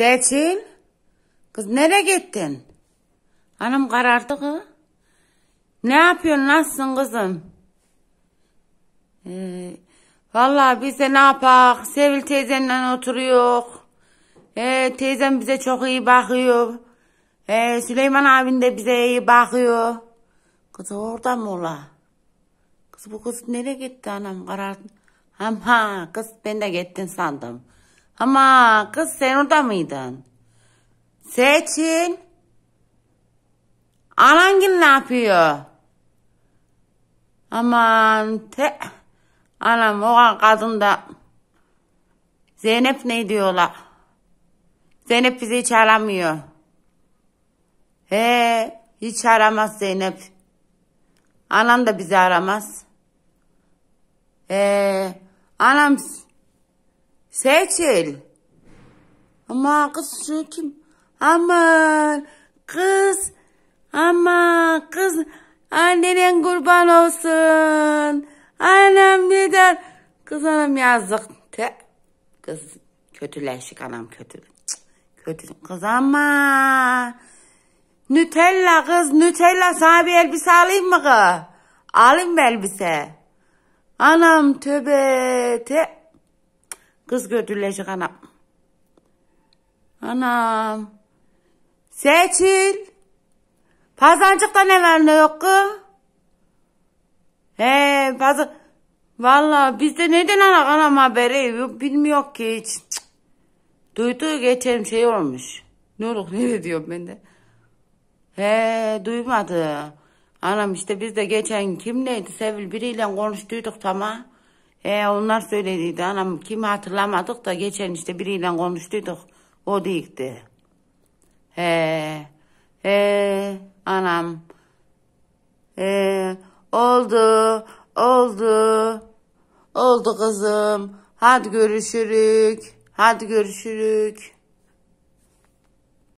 Seçil. Kız nereye gittin? Hanım karardı kız. Ne yapıyorsun? Nasılsın kızım? Ee, vallahi biz de ne yapak? Sevil teyzemle oturuyor. Ee, teyzem bize çok iyi bakıyor. Ee, Süleyman abin de bize iyi bakıyor. Kız orada mı ola? Kız bu kız nereye gitti anam karardı. Ama kız ben de gittin sandım. Ama kız sen orada mıydın? Seçil. Anangil ne yapıyor? Aman te. Anam o kadın da. Zeynep ne diyorlar? Zeynep bizi hiç aramıyor. He hiç aramaz Zeynep. Anan da bizi aramaz. Ee, anam Seçil. Ama kız şu şey kim? Aman kız. Ama kız. Annenin kurban olsun. Annem ne Kız hanım yazdık. Te. Kız kötüleşik anam kötü. kötü. Kız ama. Nutella kız. Nutella sana bir elbise alayım mı kız? Alayım mı elbise? Anam tövbe te. Kız götürülecek anam. Anam. Seçil. Pazancıkta ne var ne yok ki? He pazar... Valla bizde neden ana anam haberi yok bilmiyor ki hiç. Cık. Duyduğu geçen şey olmuş. Ne olur ne diyorum ben de. He duymadı. Anam işte biz de geçen kim neydi Sevil biriyle konuştuyduk tamam. He onlar söylediydi anam kimi hatırlamadık da geçen işte biriyle konuştuyduk. O değildi. He. He anam. He oldu oldu. Oldu kızım. Hadi görüşürük. Hadi görüşürük.